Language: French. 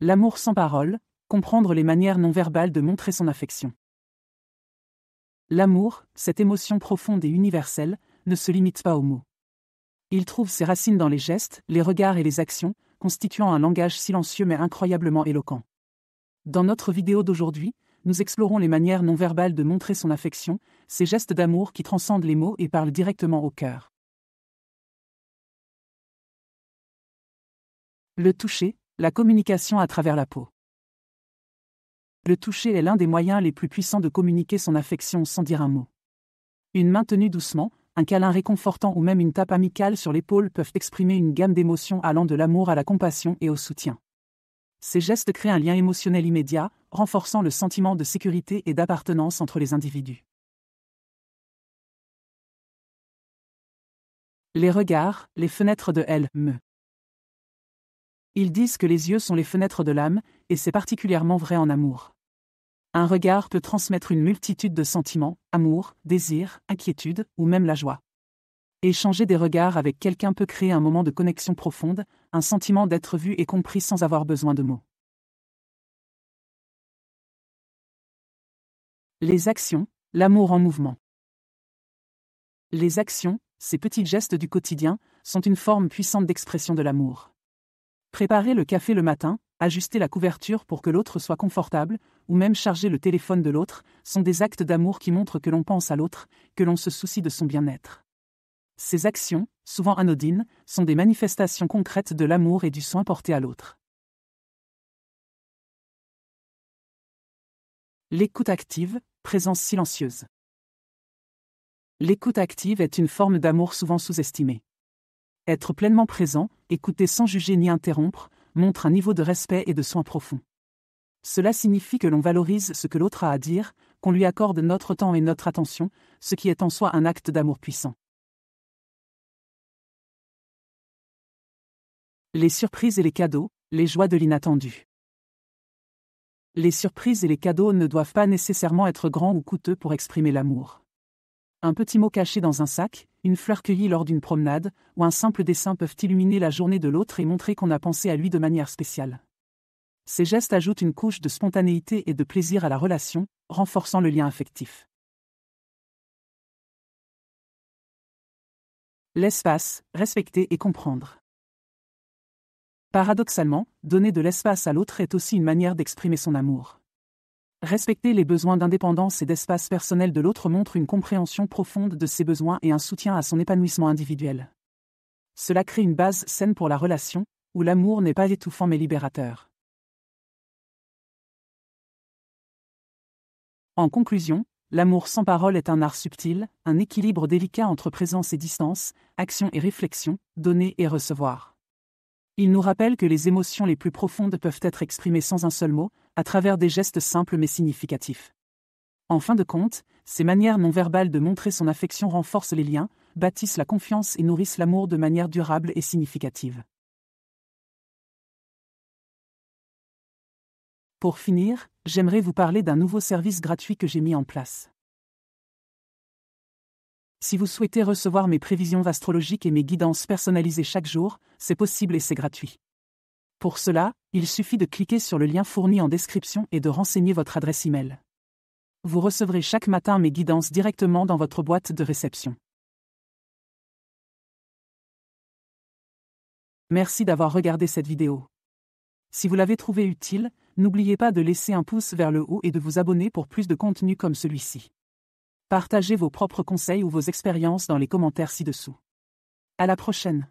L'amour sans parole, comprendre les manières non verbales de montrer son affection. L'amour, cette émotion profonde et universelle, ne se limite pas aux mots. Il trouve ses racines dans les gestes, les regards et les actions, constituant un langage silencieux mais incroyablement éloquent. Dans notre vidéo d'aujourd'hui, nous explorons les manières non verbales de montrer son affection, ces gestes d'amour qui transcendent les mots et parlent directement au cœur. Le toucher, la communication à travers la peau. Le toucher est l'un des moyens les plus puissants de communiquer son affection sans dire un mot. Une main tenue doucement, un câlin réconfortant ou même une tape amicale sur l'épaule peuvent exprimer une gamme d'émotions allant de l'amour à la compassion et au soutien. Ces gestes créent un lien émotionnel immédiat, renforçant le sentiment de sécurité et d'appartenance entre les individus. Les regards, les fenêtres de LME. Ils disent que les yeux sont les fenêtres de l'âme, et c'est particulièrement vrai en amour. Un regard peut transmettre une multitude de sentiments, amour, désir, inquiétude, ou même la joie. Échanger des regards avec quelqu'un peut créer un moment de connexion profonde, un sentiment d'être vu et compris sans avoir besoin de mots. Les actions, l'amour en mouvement. Les actions, ces petits gestes du quotidien, sont une forme puissante d'expression de l'amour. Préparer le café le matin, ajuster la couverture pour que l'autre soit confortable, ou même charger le téléphone de l'autre, sont des actes d'amour qui montrent que l'on pense à l'autre, que l'on se soucie de son bien-être. Ces actions, souvent anodines, sont des manifestations concrètes de l'amour et du soin porté à l'autre. L'écoute active, présence silencieuse. L'écoute active est une forme d'amour souvent sous-estimée. Être pleinement présent, écouter sans juger ni interrompre, montre un niveau de respect et de soin profond. Cela signifie que l'on valorise ce que l'autre a à dire, qu'on lui accorde notre temps et notre attention, ce qui est en soi un acte d'amour puissant. Les surprises et les cadeaux, les joies de l'inattendu. Les surprises et les cadeaux ne doivent pas nécessairement être grands ou coûteux pour exprimer l'amour. Un petit mot caché dans un sac, une fleur cueillie lors d'une promenade, ou un simple dessin peuvent illuminer la journée de l'autre et montrer qu'on a pensé à lui de manière spéciale. Ces gestes ajoutent une couche de spontanéité et de plaisir à la relation, renforçant le lien affectif. L'espace, respecter et comprendre. Paradoxalement, donner de l'espace à l'autre est aussi une manière d'exprimer son amour. Respecter les besoins d'indépendance et d'espace personnel de l'autre montre une compréhension profonde de ses besoins et un soutien à son épanouissement individuel. Cela crée une base saine pour la relation, où l'amour n'est pas étouffant mais libérateur. En conclusion, l'amour sans parole est un art subtil, un équilibre délicat entre présence et distance, action et réflexion, donner et recevoir. Il nous rappelle que les émotions les plus profondes peuvent être exprimées sans un seul mot, à travers des gestes simples mais significatifs. En fin de compte, ces manières non verbales de montrer son affection renforcent les liens, bâtissent la confiance et nourrissent l'amour de manière durable et significative. Pour finir, j'aimerais vous parler d'un nouveau service gratuit que j'ai mis en place. Si vous souhaitez recevoir mes prévisions astrologiques et mes guidances personnalisées chaque jour, c'est possible et c'est gratuit. Pour cela, il suffit de cliquer sur le lien fourni en description et de renseigner votre adresse email. Vous recevrez chaque matin mes guidances directement dans votre boîte de réception. Merci d'avoir regardé cette vidéo. Si vous l'avez trouvée utile, n'oubliez pas de laisser un pouce vers le haut et de vous abonner pour plus de contenu comme celui-ci. Partagez vos propres conseils ou vos expériences dans les commentaires ci-dessous. À la prochaine!